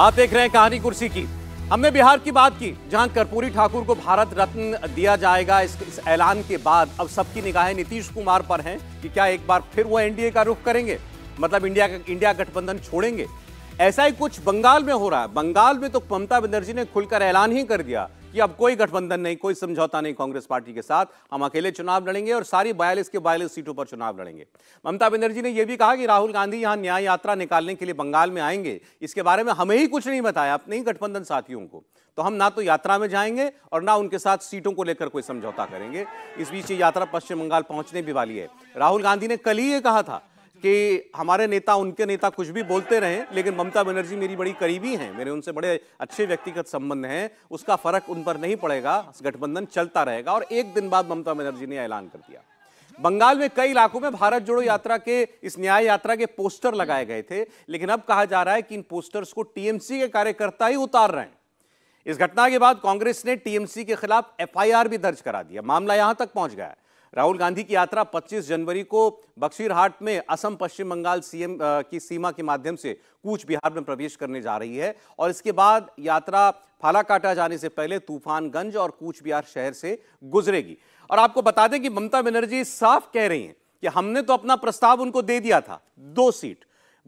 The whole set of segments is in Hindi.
आप देख रहे हैं कहानी कुर्सी की हमने बिहार की बात की जहां कर्पूरी ठाकुर को भारत रत्न दिया जाएगा इस, इस ऐलान के बाद अब सबकी निगाहें नीतीश कुमार पर हैं कि क्या एक बार फिर वो एनडीए का रुख करेंगे मतलब इंडिया का इंडिया गठबंधन छोड़ेंगे ऐसा ही कुछ बंगाल में हो रहा है बंगाल में तो ममता बनर्जी ने खुलकर ऐलान ही कर दिया कि अब कोई गठबंधन नहीं कोई समझौता नहीं कांग्रेस पार्टी के साथ हम अकेले चुनाव लड़ेंगे और सारी बयालीस के बयालीस सीटों पर चुनाव लड़ेंगे ममता बनर्जी ने यह भी कहा कि राहुल गांधी यहां न्याय यात्रा निकालने के लिए बंगाल में आएंगे इसके बारे में हमें ही कुछ नहीं बताया अपने ही गठबंधन साथियों को तो हम ना तो यात्रा में जाएंगे और ना उनके साथ सीटों को लेकर कोई समझौता करेंगे इस बीच ये यात्रा पश्चिम बंगाल पहुंचने भी वाली है राहुल गांधी ने कल ही ये कहा था कि हमारे नेता उनके नेता कुछ भी बोलते रहे लेकिन ममता बनर्जी मेरी बड़ी करीबी हैं मेरे उनसे बड़े अच्छे व्यक्तिगत संबंध हैं उसका फर्क उन पर नहीं पड़ेगा गठबंधन चलता रहेगा और एक दिन बाद ममता बनर्जी ने ऐलान कर दिया बंगाल में कई इलाकों में भारत जोड़ो यात्रा के इस न्याय यात्रा के पोस्टर लगाए गए थे लेकिन अब कहा जा रहा है कि इन पोस्टर्स को टीएमसी के कार्यकर्ता ही उतार रहे हैं इस घटना के बाद कांग्रेस ने टीएमसी के खिलाफ एफआईआर भी दर्ज करा दिया मामला यहां तक पहुंच गया है राहुल गांधी की यात्रा 25 जनवरी को बक्शीरहाट में असम पश्चिम बंगाल सीएम की सीमा के माध्यम से कूच बिहार में प्रवेश करने जा रही है और इसके बाद यात्रा फालाकाटा जाने से पहले तूफानगंज और कूच बिहार शहर से गुजरेगी और आपको बता दें कि ममता बनर्जी साफ कह रही हैं कि हमने तो अपना प्रस्ताव उनको दे दिया था दो सीट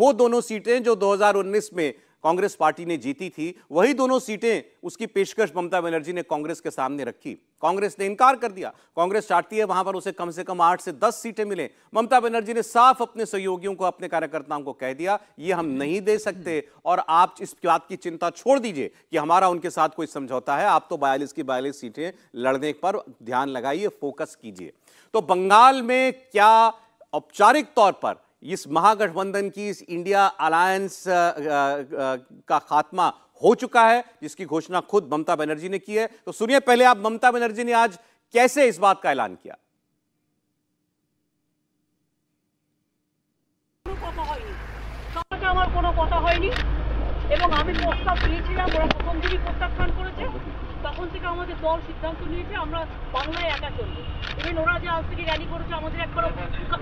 वो दोनों सीटें जो 2019 में कांग्रेस पार्टी ने जीती थी वही दोनों सीटें उसकी पेशकश ममता बनर्जी ने कांग्रेस के सामने रखी कांग्रेस ने इनकार कर दिया कांग्रेस चाहती है वहां पर उसे कम से कम आठ से दस सीटें मिले ममता बनर्जी ने साफ अपने सहयोगियों को अपने कार्यकर्ताओं को कह दिया ये हम नहीं दे सकते और आप इस बात की चिंता छोड़ दीजिए कि हमारा उनके साथ कोई समझौता है आप तो बयालीस की बयालीस सीटें लड़ने पर ध्यान लगाइए फोकस कीजिए तो बंगाल में क्या औपचारिक तौर पर इस महागठबंधन की इस इंडिया अलायंस का खात्मा हो चुका है जिसकी घोषणा खुद ममता बनर्जी ने की है तो सुनिए पहले आप ममता बनर्जी ने आज कैसे इस बात का ऐलान किया আমার কোনো কথা হয়নি এবং আমি প্রস্তাব দিয়েছিলাম ওরা প্রথম দিনই প্রত্যাখ্যান করেছে তখন থেকে আমাদের দল সিদ্ধান্ত নিয়েছে আমরা বাংলায় একা চলবো ইভেন ওরা যে আজ থেকে র্যালি করেছে আমাদের একবারও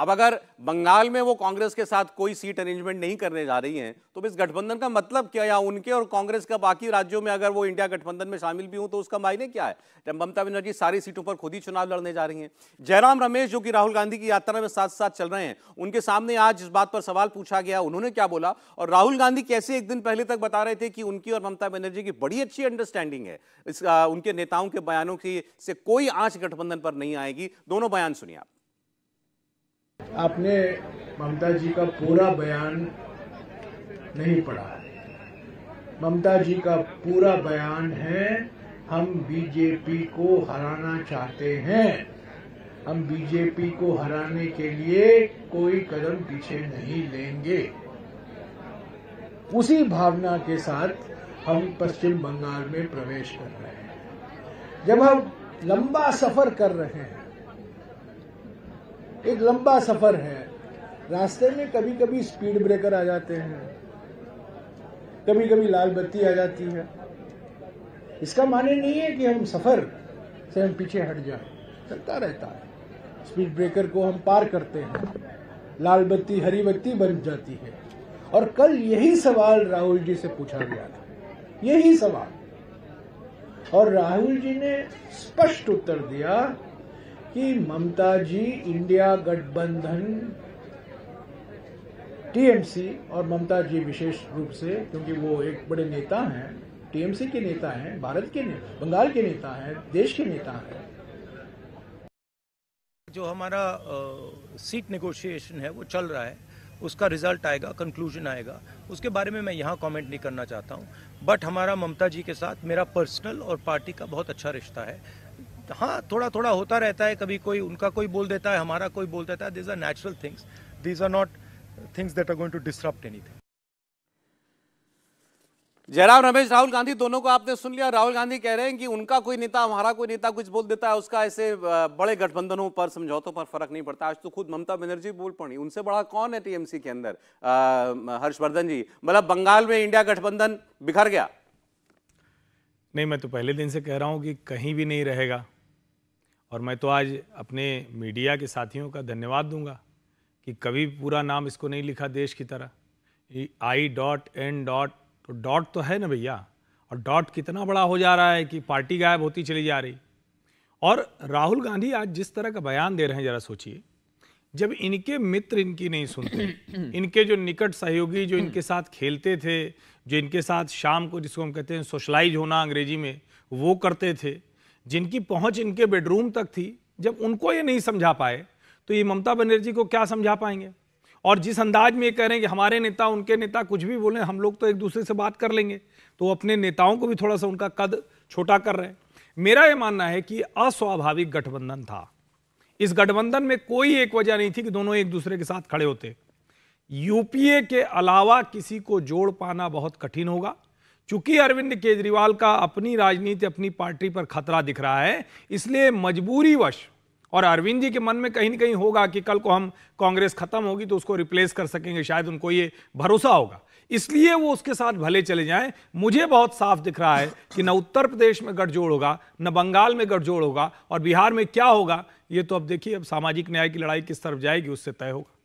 अब अगर बंगाल में वो कांग्रेस के साथ कोई सीट अरेंजमेंट नहीं करने जा रही हैं तो इस गठबंधन का मतलब क्या या उनके और कांग्रेस का बाकी राज्यों में अगर वो इंडिया गठबंधन में शामिल भी हूं तो उसका मायने क्या है जब ममता बनर्जी सारी सीटों पर खुद ही चुनाव लड़ने जा रही हैं जयराम रमेश जो कि राहुल गांधी की यात्रा में साथ साथ चल रहे हैं उनके सामने आज इस बात पर सवाल पूछा गया उन्होंने क्या बोला और राहुल गांधी कैसे एक दिन पहले तक बता रहे थे कि उनकी और ममता बनर्जी की बड़ी अच्छी अंडरस्टैंडिंग है इस उनके नेताओं के बयानों की से कोई आँच गठबंधन पर नहीं आएगी दोनों बयान सुनिए आप आपने ममता जी का पूरा बयान नहीं पढ़ा ममता जी का पूरा बयान है हम बीजेपी को हराना चाहते हैं हम बीजेपी को हराने के लिए कोई कदम पीछे नहीं लेंगे उसी भावना के साथ हम पश्चिम बंगाल में प्रवेश कर रहे हैं जब हम लंबा सफर कर रहे हैं एक लंबा सफर है रास्ते में कभी कभी स्पीड ब्रेकर आ जाते हैं कभी कभी लाल बत्ती आ जाती है इसका माने नहीं है कि हम सफर से हम पीछे हट जाए चलता रहता है स्पीड ब्रेकर को हम पार करते हैं लाल बत्ती हरी बत्ती बन जाती है और कल यही सवाल राहुल जी से पूछा गया था यही सवाल और राहुल जी ने स्पष्ट उत्तर दिया कि ममता जी इंडिया गठबंधन टीएमसी और ममता जी विशेष रूप से क्योंकि वो एक बड़े नेता हैं टीएमसी के नेता हैं भारत के नेता बंगाल के नेता हैं देश के नेता हैं जो हमारा सीट नेगोशिएशन है वो चल रहा है उसका रिजल्ट आएगा कंक्लूजन आएगा उसके बारे में मैं यहाँ कमेंट नहीं करना चाहता हूँ बट हमारा ममता जी के साथ मेरा पर्सनल और पार्टी का बहुत अच्छा रिश्ता है हाँ थोड़ा थोड़ा होता रहता है कभी कोई उनका कोई बोल देता है हमारा कोई बोल देता है these are natural things these are not things that are going to disturb anything Jairam Ramesh Rahul Gandhi दोनों को आपने सुन लिया राहुल गांधी कह रहे हैं कि उनका कोई नेता हमारा कोई नेता कुछ बोल देता है उसका ऐसे बड़े गठबंधनों पर समझौतों पर फर्क नहीं पड़ता आज तो खुद ममता बनर्जी बोल पड़ी उनसे बड़ा कौन है टीएमसी के अंदर हर्षवर्धन जी मतलब बंगाल में इंडिया गठबंधन बिखर गया नहीं मैं तो पहले दिन से कह रहा हूं कि कहीं भी नहीं रहेगा और मैं तो आज अपने मीडिया के साथियों का धन्यवाद दूंगा कि कभी पूरा नाम इसको नहीं लिखा देश की तरह आई डॉट एन डॉट तो डॉट तो है ना भैया और डॉट कितना बड़ा हो जा रहा है कि पार्टी गायब होती चली जा रही और राहुल गांधी आज जिस तरह का बयान दे रहे हैं जरा सोचिए जब इनके मित्र इनकी नहीं सुनते इनके जो निकट सहयोगी जो इनके साथ खेलते थे जो इनके साथ शाम को जिसको हम कहते हैं सोशलाइज होना अंग्रेजी में वो करते थे जिनकी पहुंच इनके बेडरूम तक थी जब उनको ये नहीं समझा पाए तो ये ममता बनर्जी को क्या समझा पाएंगे और जिस अंदाज में ये कह रहे हैं कि हमारे नेता उनके नेता कुछ भी बोलें हम लोग तो एक दूसरे से बात कर लेंगे तो अपने नेताओं को भी थोड़ा सा उनका कद छोटा कर रहे हैं मेरा ये मानना है कि अस्वाभाविक गठबंधन था इस गठबंधन में कोई एक वजह नहीं थी कि दोनों एक दूसरे के साथ खड़े होते यूपीए के अलावा किसी को जोड़ पाना बहुत कठिन होगा चूंकि अरविंद केजरीवाल का अपनी राजनीति अपनी पार्टी पर खतरा दिख रहा है इसलिए मजबूरीवश और अरविंद जी के मन में कहीं ना कहीं होगा कि कल को हम कांग्रेस खत्म होगी तो उसको रिप्लेस कर सकेंगे शायद उनको ये भरोसा होगा इसलिए वो उसके साथ भले चले जाएं मुझे बहुत साफ दिख रहा है कि न उत्तर प्रदेश में गठजोड़ होगा न बंगाल में गठजोड़ होगा और बिहार में क्या होगा ये तो अब देखिए अब सामाजिक न्याय की लड़ाई किस तरफ जाएगी उससे तय होगा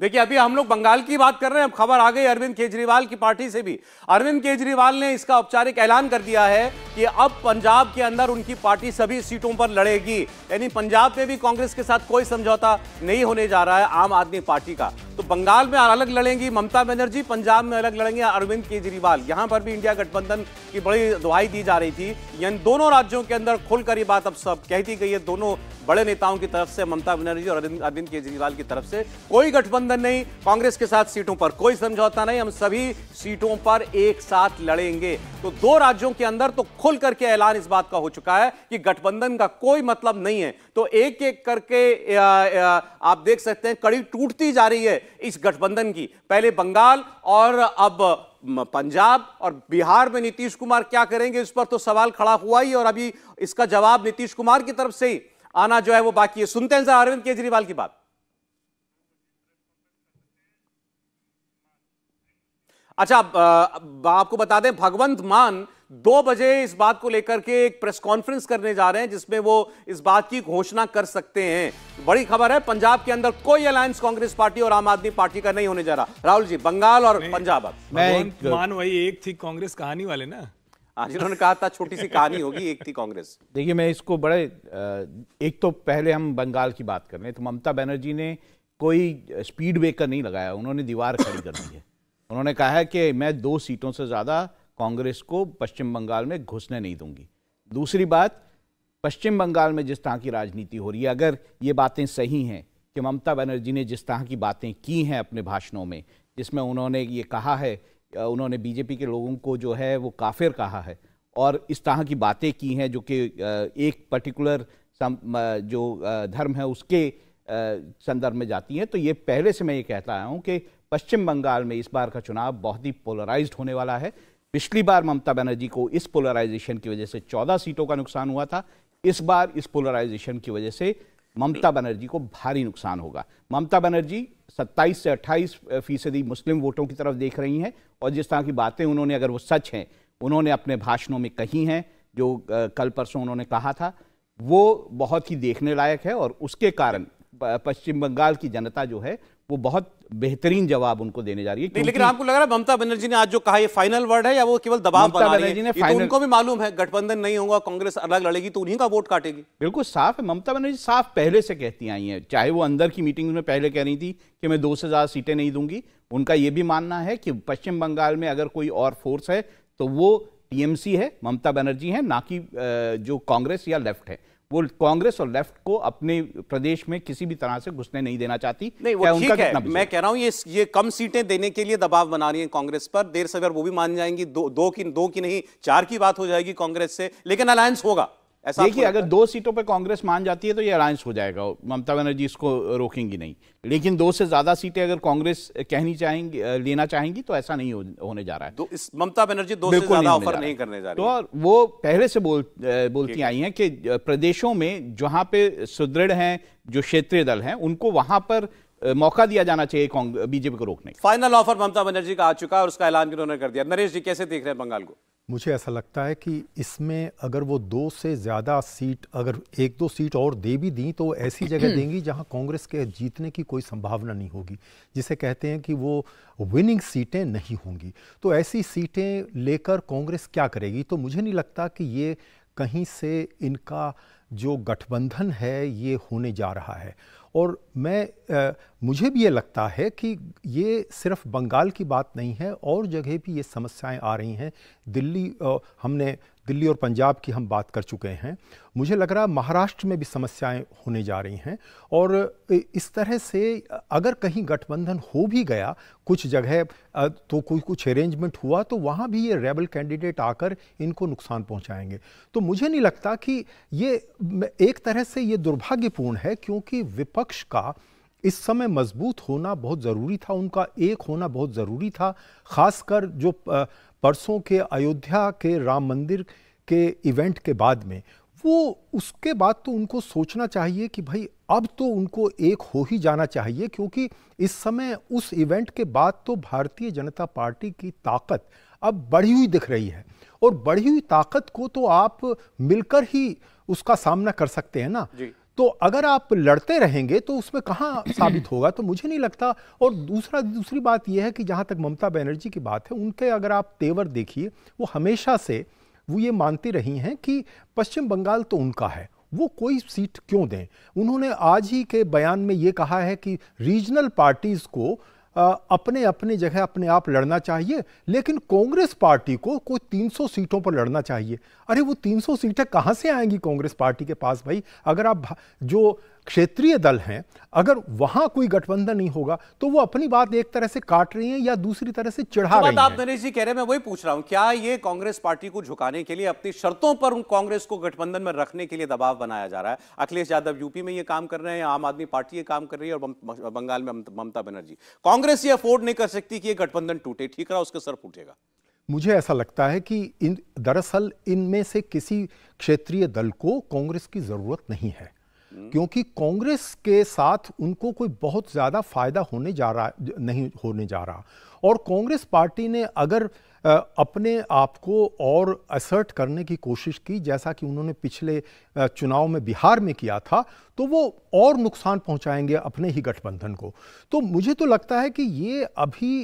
देखिए अभी हम लोग बंगाल की बात कर रहे हैं अब खबर आ गई अरविंद केजरीवाल की पार्टी से भी अरविंद केजरीवाल ने इसका औपचारिक ऐलान कर दिया है कि अब पंजाब के अंदर उनकी पार्टी सभी सीटों पर लड़ेगी यानी पंजाब में भी कांग्रेस के साथ कोई समझौता नहीं होने जा रहा है आम आदमी पार्टी का तो बंगाल में अलग लड़ेंगी ममता बनर्जी पंजाब में अलग लड़ेंगे अरविंद केजरीवाल यहां पर भी इंडिया गठबंधन की बड़ी दुहाई दी जा रही थी यानी दोनों राज्यों के अंदर खुलकर ये बात अब सब कह दी गई है दोनों बड़े नेताओं की तरफ से ममता बनर्जी और अरविंद केजरीवाल की तरफ से कोई गठबंधन गठबंधन नहीं कांग्रेस के साथ सीटों पर कोई समझौता नहीं हम सभी सीटों पर एक साथ लड़ेंगे तो दो राज्यों के अंदर तो खुल करके ऐलान इस बात का हो चुका है कि गठबंधन का कोई मतलब नहीं है तो एक एक करके या, या, आप देख सकते हैं कड़ी टूटती जा रही है इस गठबंधन की पहले बंगाल और अब पंजाब और बिहार में नीतीश कुमार क्या करेंगे इस पर तो सवाल खड़ा हुआ ही और अभी इसका जवाब नीतीश कुमार की तरफ से ही आना जो है वो बाकी है सुनते हैं अरविंद केजरीवाल की बात अच्छा आपको बता दें भगवंत मान दो बजे इस बात को लेकर के एक प्रेस कॉन्फ्रेंस करने जा रहे हैं जिसमें वो इस बात की घोषणा कर सकते हैं बड़ी खबर है पंजाब के अंदर कोई अलायंस कांग्रेस पार्टी और आम आदमी पार्टी का नहीं होने जा रहा राहुल जी बंगाल और पंजाब अब मान वही एक थी कांग्रेस कहानी वाले ना आज हाँ उन्होंने कहा था छोटी सी कहानी होगी एक थी कांग्रेस देखिए मैं इसको बड़े एक तो पहले हम बंगाल की बात कर रहे हैं तो ममता बनर्जी ने कोई स्पीड ब्रेकर नहीं लगाया उन्होंने दीवार खड़ी कर दी है उन्होंने कहा है कि मैं दो सीटों से ज़्यादा कांग्रेस को पश्चिम बंगाल में घुसने नहीं दूंगी दूसरी बात पश्चिम बंगाल में जिस तरह की राजनीति हो रही है अगर ये बातें सही हैं कि ममता बनर्जी ने जिस तरह की बातें की हैं अपने भाषणों में जिसमें उन्होंने ये कहा है उन्होंने बीजेपी के लोगों को जो है वो काफिर कहा है और इस तरह की बातें की हैं जो कि एक पर्टिकुलर जो धर्म है उसके संदर्भ में जाती हैं तो ये पहले से मैं ये कहता आया हूँ कि पश्चिम बंगाल में इस बार का चुनाव बहुत ही पोलराइज्ड होने वाला है पिछली बार ममता बनर्जी को इस पोलराइजेशन की वजह से 14 सीटों का नुकसान हुआ था इस बार इस पोलराइजेशन की वजह से ममता बनर्जी को भारी नुकसान होगा ममता बनर्जी 27 से 28 फीसदी मुस्लिम वोटों की तरफ देख रही हैं और जिस तरह की बातें उन्होंने अगर वो सच हैं उन्होंने अपने भाषणों में कही हैं जो कल परसों उन्होंने कहा था वो बहुत ही देखने लायक है और उसके कारण पश्चिम बंगाल की जनता जो है वो बहुत बेहतरीन जवाब उनको देने जा रही है लेकिन आपको लग रहा है ममता बनर्जी ने आज जो कहा ये फाइनल वर्ड है या वो केवल दबाव बना रही है फाइनल... तो उनको भी मालूम है गठबंधन नहीं होगा कांग्रेस अलग लड़ेगी तो उन्हीं का वोट काटेगी बिल्कुल साफ है ममता बनर्जी साफ पहले से कहती आई हैं चाहे वो अंदर की मीटिंग में पहले कह रही थी कि मैं दो से ज़्यादा सीटें नहीं दूंगी उनका यह भी मानना है कि पश्चिम बंगाल में अगर कोई और फोर्स है तो वो टीएमसी है ममता बनर्जी है ना कि जो कांग्रेस या लेफ्ट है वो कांग्रेस और लेफ्ट को अपने प्रदेश में किसी भी तरह से घुसने नहीं देना चाहती नहीं वो ठीक है मैं कह रहा हूँ ये ये कम सीटें देने के लिए दबाव बना रही है कांग्रेस पर देर अगर वो भी मान जाएंगी दो दो की दो की नहीं चार की बात हो जाएगी कांग्रेस से लेकिन अलायंस होगा देखिए अगर दो सीटों पे कांग्रेस मान जाती है तो ये अलायंस हो जाएगा ममता बनर्जी इसको रोकेंगी नहीं लेकिन दो से ज्यादा सीटें अगर कांग्रेस कहनी चाहेंगी लेना चाहेंगी तो ऐसा नहीं हो, होने जा रहा है इस ममता बनर्जी दो से ज्यादा ऑफर नहीं करने जा रही तो वो पहले से बोल बोलती आई हैं कि प्रदेशों में जहां पे सुदृढ़ हैं जो क्षेत्रीय दल हैं उनको वहां पर मौका दिया जाना चाहिए बीजेपी को रोकने फाइनल ऑफर ममता बनर्जी का आ चुका है और उसका ऐलान भी उन्होंने कर दिया नरेश जी कैसे देख रहे हैं बंगाल को मुझे ऐसा लगता है कि इसमें अगर वो दो से ज़्यादा सीट अगर एक दो सीट और दे भी दी तो ऐसी जगह देंगी जहां कांग्रेस के जीतने की कोई संभावना नहीं होगी जिसे कहते हैं कि वो विनिंग सीटें नहीं होंगी तो ऐसी सीटें लेकर कांग्रेस क्या करेगी तो मुझे नहीं लगता कि ये कहीं से इनका जो गठबंधन है ये होने जा रहा है और मैं आ, मुझे भी ये लगता है कि ये सिर्फ बंगाल की बात नहीं है और जगह भी ये समस्याएं आ रही हैं दिल्ली आ, हमने दिल्ली और पंजाब की हम बात कर चुके हैं मुझे लग रहा महाराष्ट्र में भी समस्याएं होने जा रही हैं और इस तरह से अगर कहीं गठबंधन हो भी गया कुछ जगह तो कोई कुछ अरेंजमेंट हुआ तो वहाँ भी ये रेबल कैंडिडेट आकर इनको नुकसान पहुँचाएंगे तो मुझे नहीं लगता कि ये एक तरह से ये दुर्भाग्यपूर्ण है क्योंकि विपक्ष विपक्ष का इस समय मजबूत होना बहुत ज़रूरी था उनका एक होना बहुत ज़रूरी था खासकर जो परसों के अयोध्या के राम मंदिर के इवेंट के बाद में वो उसके बाद तो उनको सोचना चाहिए कि भाई अब तो उनको एक हो ही जाना चाहिए क्योंकि इस समय उस इवेंट के बाद तो भारतीय जनता पार्टी की ताकत अब बढ़ी हुई दिख रही है और बढ़ी हुई ताकत को तो आप मिलकर ही उसका सामना कर सकते हैं ना तो अगर आप लड़ते रहेंगे तो उसमें कहाँ साबित होगा तो मुझे नहीं लगता और दूसरा दूसरी बात यह है कि जहाँ तक ममता बनर्जी की बात है उनके अगर आप तेवर देखिए वो हमेशा से वो ये मानती रही हैं कि पश्चिम बंगाल तो उनका है वो कोई सीट क्यों दें उन्होंने आज ही के बयान में ये कहा है कि रीजनल पार्टीज़ को अपने अपने जगह अपने आप लड़ना चाहिए लेकिन कांग्रेस पार्टी को कोई 300 सीटों पर लड़ना चाहिए अरे वो 300 सीटें कहाँ से आएंगी कांग्रेस पार्टी के पास भाई अगर आप जो क्षेत्रीय दल हैं अगर वहां कोई गठबंधन नहीं होगा तो वो अपनी बात एक तरह से काट रही है या दूसरी तरह से चढ़ा तो रही आप नरेश जी कह रहे हैं मैं वही पूछ रहा हूं क्या ये कांग्रेस पार्टी को झुकाने के लिए अपनी शर्तों पर कांग्रेस को गठबंधन में रखने के लिए दबाव बनाया जा रहा है अखिलेश यादव यूपी में ये काम कर रहे हैं आम आदमी पार्टी ये काम कर रही है और बंगाल में ममता बनर्जी कांग्रेस ये अफोर्ड नहीं कर सकती कि ये गठबंधन टूटे ठीक रहा उसका सर फूटेगा मुझे ऐसा लगता है कि इन दरअसल इनमें से किसी क्षेत्रीय दल को कांग्रेस की जरूरत नहीं है क्योंकि कांग्रेस के साथ उनको कोई बहुत ज़्यादा फायदा होने जा रहा नहीं होने जा रहा और कांग्रेस पार्टी ने अगर अपने आप को और असर्ट करने की कोशिश की जैसा कि उन्होंने पिछले चुनाव में बिहार में किया था तो वो और नुकसान पहुंचाएंगे अपने ही गठबंधन को तो मुझे तो लगता है कि ये अभी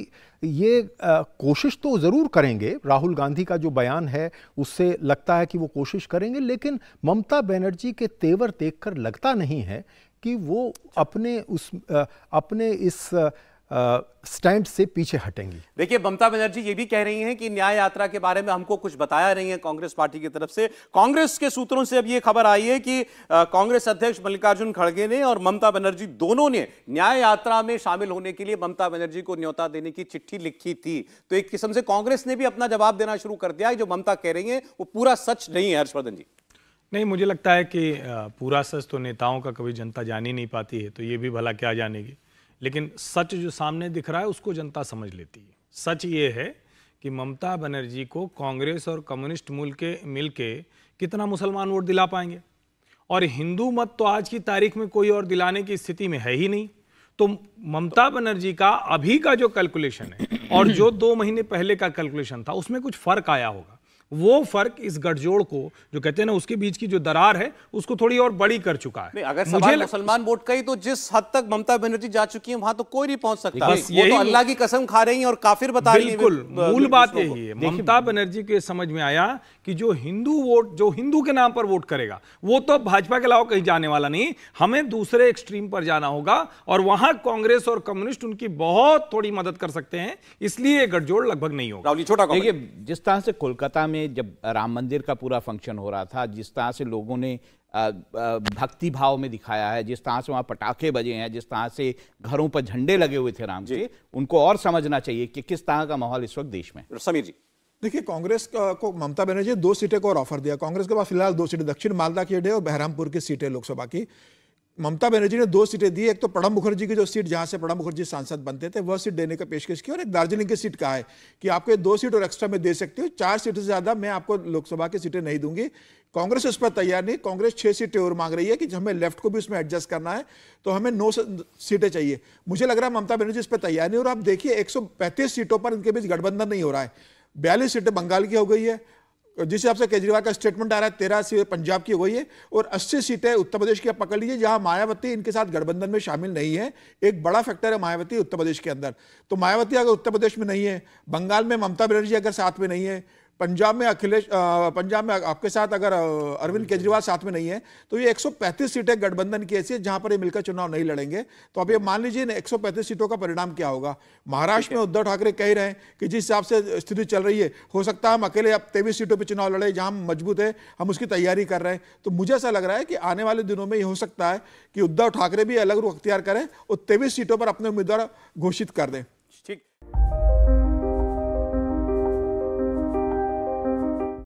ये कोशिश तो ज़रूर करेंगे राहुल गांधी का जो बयान है उससे लगता है कि वो कोशिश करेंगे लेकिन ममता बनर्जी के तेवर देखकर लगता नहीं है कि वो अपने उस अपने इस आ, स्टैंड से पीछे हटेंगी देखिए ममता बनर्जी ये भी कह रही हैं कि न्याय यात्रा के बारे में हमको कुछ बताया नहीं है कांग्रेस पार्टी की तरफ से कांग्रेस के सूत्रों से अब ये खबर आई है कि कांग्रेस अध्यक्ष मल्लिकार्जुन खड़गे ने और ममता बनर्जी दोनों ने न्याय यात्रा में शामिल होने के लिए ममता बनर्जी को न्योता देने की चिट्ठी लिखी थी तो एक किस्म से कांग्रेस ने भी अपना जवाब देना शुरू कर दिया जो ममता कह रही है वो पूरा सच नहीं है हर्षवर्धन जी नहीं मुझे लगता है कि पूरा सच तो नेताओं का कभी जनता जान ही नहीं पाती है तो ये भी भला क्या जानेगी लेकिन सच जो सामने दिख रहा है उसको जनता समझ लेती है सच ये है कि ममता बनर्जी को कांग्रेस और कम्युनिस्ट मूल के मिल के कितना मुसलमान वोट दिला पाएंगे और हिंदू मत तो आज की तारीख में कोई और दिलाने की स्थिति में है ही नहीं तो ममता बनर्जी का अभी का जो कैलकुलेशन है और जो दो महीने पहले का कैलकुलेशन था उसमें कुछ फर्क आया होगा वो फर्क इस गठजोड़ को जो कहते हैं ना उसके बीच की जो दरार है उसको थोड़ी और बड़ी कर चुका है अगर मुझे मुसलमान वोट का ही तो जिस हद तक ममता बनर्जी जा चुकी है वहां तो कोई नहीं पहुंच सकता बस वो तो अल्लाह की कसम खा रही है और काफिर बता रही है मूल बात यही है ममता बनर्जी के समझ में आया कि जो हिंदू वोट जो हिंदू के नाम पर वोट करेगा वो तो भाजपा के अलावा कहीं जाने वाला नहीं हमें दूसरे एक्सट्रीम पर जाना होगा और वहां कांग्रेस और कम्युनिस्ट उनकी बहुत थोड़ी मदद कर सकते हैं इसलिए गठजोड़ लगभग नहीं होगा छोटा देखिए जिस तरह से कोलकाता में जब राम मंदिर का पूरा फंक्शन हो रहा था जिस तरह से लोगों ने भक्ति भाव में दिखाया है जिस तरह से वहाँ पटाखे बजे हैं जिस तरह से घरों पर झंडे लगे हुए थे राम जी उनको और समझना चाहिए कि किस तरह का माहौल इस वक्त देश में समीर जी देखिए कांग्रेस को ममता बनर्जी दो सीटें को और ऑफर दिया कांग्रेस के पास फिलहाल दो सीटें दक्षिण मालदा की है और बहरामपुर की सीटें लोकसभा की ममता बनर्जी ने दो सीटें दी एक तो प्रणब मुखर्जी की जो सीट जहां से प्रणब मुखर्जी सांसद बनते थे वह सीट देने का पेशकश की और एक दार्जिलिंग की सीट कहा है कि आपको दो सीट और एक्स्ट्रा में दे सकती हूँ चार सीट से ज्यादा मैं आपको लोकसभा की सीटें नहीं दूंगी कांग्रेस उस पर तैयार नहीं कांग्रेस छह सीटें और मांग रही है कि हमें लेफ्ट को भी उसमें एडजस्ट करना है तो हमें नौ सीटें चाहिए मुझे लग रहा है ममता बनर्जी इस पर तैयार नहीं और आप देखिए एक सीटों पर इनके बीच गठबंधन नहीं हो रहा है बयालीस सीटें बंगाल की हो गई है जिस हिसाब से केजरीवाल का स्टेटमेंट आ रहा है तेरह सीटें पंजाब की हो गई है और अस्सी सीटें उत्तर प्रदेश की आप पकड़ लीजिए जहां मायावती इनके साथ गठबंधन में शामिल नहीं है एक बड़ा फैक्टर है मायावती उत्तर प्रदेश के अंदर तो मायावती अगर उत्तर प्रदेश में नहीं है बंगाल में ममता बनर्जी अगर साथ में नहीं है पंजाब में अखिलेश पंजाब में आपके साथ अगर अरविंद केजरीवाल साथ में नहीं है तो ये 135 सीटें गठबंधन की ऐसी है जहां पर ये मिलकर चुनाव नहीं लड़ेंगे तो अब ये मान लीजिए इन 135 सीटों का परिणाम क्या होगा महाराष्ट्र में उद्धव ठाकरे कह रहे हैं कि जिस हिसाब से स्थिति चल रही है हो सकता है हम अकेले अब तेईस सीटों पर चुनाव लड़े जहाँ हम मजबूत है हम उसकी तैयारी कर रहे हैं तो मुझे ऐसा लग रहा है कि आने वाले दिनों में ये हो सकता है कि उद्धव ठाकरे भी अलग रूख अख्तियार करें और तेईस सीटों पर अपने उम्मीदवार घोषित कर दें